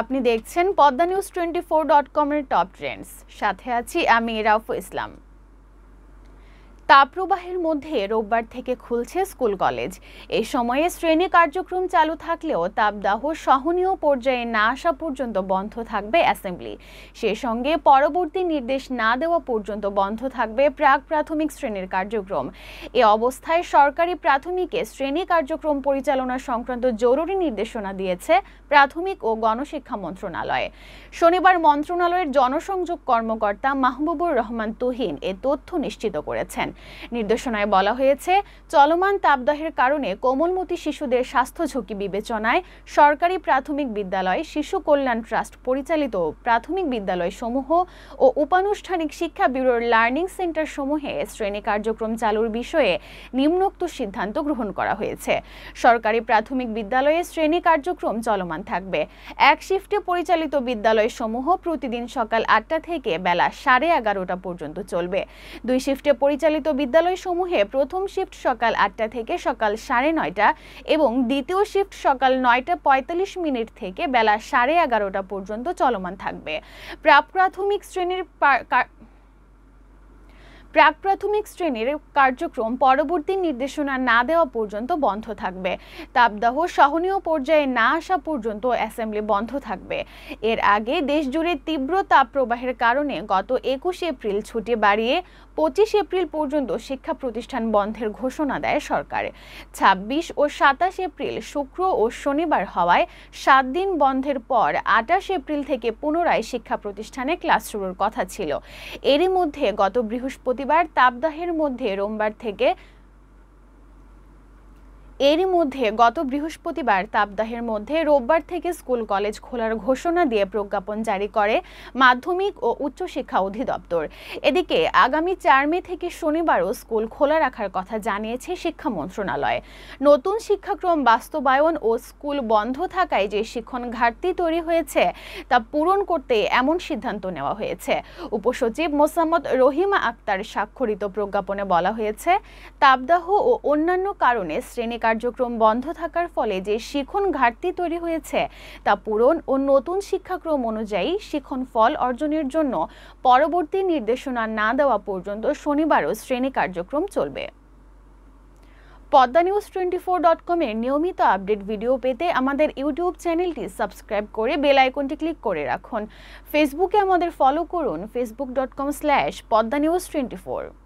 আপনি দেখছেন Padma news twenty four dot কমের টপ ট্রেন্ডস সাথে আছি আমি রাউফ ইসলাম তাপপ্রবাহের মধ্যে রোববার থেকে খুলছে স্কুল কলেজ এই সময়ে শ্রেণী কার্যক্রম চালু থাকলেও তাপদাহ সহনীয় পর্যায়ে না আসা পর্যন্ত বন্ধ থাকবে অ্যাসেম্বলি সে সঙ্গে পরবর্তী নির্দেশ না দেওয়া পর্যন্ত বন্ধ থাকবে প্রাক প্রাথমিক শ্রেণীর কার্যক্রম এ অবস্থায় সরকারি প্রাথমিকে শ্রেণী কার্যক্রম পরিচালনা সংক্রান্ত জরুরি নির্দেশনা দিয়েছে প্রাথমিক ও গণশিক্ষা মন্ত্রণালয় শনিবার মন্ত্রণালয়ের জনসংযোগ কর্মকর্তা মাহবুবুর রহমান তুহিন এ তথ্য নিশ্চিত করেছেন নির্দেশনায় বলা হয়েছে চলমান তাপদাহের কারণে কোমলমতি শিশুদের স্বাস্থ্য ঝুঁকি বিবেচনায় সরকারি প্রাথমিক বিদ্যালয় শিশু কল্যাণ ট্রাস্ট পরিচালিত প্রাথমিক সমূহ ও উপানুষ্ঠানিক শিক্ষা ব্যুরোর লার্নিং সেন্টার সমূহে শ্রেণী কার্যক্রম চালুর বিষয়ে নিম্নোক্ত সিদ্ধান্ত গ্রহণ করা হয়েছে সরকারি প্রাথমিক বিদ্যালয়ে শ্রেণী কার্যক্রম চলমান থাকবে এক শিফটে পরিচালিত বিদ্যালয় সমূহ প্রতিদিন সকাল আটটা থেকে বেলা সাড়ে এগারোটা পর্যন্ত চলবে দুই শিফটে পরিচালিত পরিচালিত বিদ্যালয়সমূহে প্রথম শিফট সকাল আটটা থেকে সকাল সাড়ে নয়টা এবং দ্বিতীয় শিফট সকাল নয়টা পঁয়তাল্লিশ মিনিট থেকে বেলা সাড়ে এগারোটা পর্যন্ত চলমান থাকবে প্রাক প্রাথমিক শ্রেণীর প্রাক প্রাথমিক শ্রেণীর কার্যক্রম পরবর্তী নির্দেশনা না দেওয়া পর্যন্ত বন্ধ থাকবে তাপদাহ সহনীয় পর্যায়ে না আসা পর্যন্ত অ্যাসেম্বলি বন্ধ থাকবে এর আগে দেশজুড়ে তীব্র তাপ প্রবাহের কারণে গত একুশ এপ্রিল ছুটি বাড়িয়ে পঁচিশ এপ্রিল পর্যন্ত শিক্ষা প্রতিষ্ঠান বন্ধের ঘোষণা দেয় সরকার ২৬ ও সাতাশ এপ্রিল শুক্র ও শনিবার হওয়ায় সাত দিন বন্ধের পর আটাশ এপ্রিল থেকে পুনরায় শিক্ষা প্রতিষ্ঠানে ক্লাস শুরুর কথা ছিল এরই মধ্যে গত বৃহস্পতি বৃহস্পতিবার তাপদাহের মধ্যে রোমবার থেকে এরই মধ্যে গত বৃহস্পতিবার তাপদাহের মধ্যে রোববার থেকে স্কুল কলেজ খোলার ঘোষণা দিয়ে প্রজ্ঞাপন জারি করে মাধ্যমিক ও উচ্চশিক্ষা অধিদপ্তর এদিকে আগামী চার মে থেকে শনিবারও স্কুল খোলা রাখার কথা জানিয়েছে শিক্ষা মন্ত্রণালয় নতুন শিক্ষাক্রম বাস্তবায়ন ও স্কুল বন্ধ থাকায় যে শিক্ষণ ঘাটতি তৈরি হয়েছে তা পূরণ করতে এমন সিদ্ধান্ত নেওয়া হয়েছে উপসচিব মোসাম্মদ রহিমা আক্তার স্বাক্ষরিত প্রজ্ঞাপনে বলা হয়েছে তাপদাহ ও অন্যান্য কারণে শ্রেণী কার্যক্রম বন্ধ থাকার ফলে যে শিখন ঘাটতি তৈরি হয়েছে তা পূরণ ও নতুন শিক্ষাক্রম অনুযায়ী শিখন ফল অর্জনের জন্য পরবর্তী নির্দেশনা না দেওয়া পর্যন্ত শনিবারও শ্রেণী কার্যক্রম চলবে Padma news twenty four dot কমের নিয়মিত আপডেট ভিডিও পেতে আমাদের ইউটিউব চ্যানেলটি সাবস্ক্রাইব করে বেল আইকনটি ক্লিক করে রাখুন ফেসবুকে আমাদের ফলো করুন Facebook dot com slash Padma news twenty four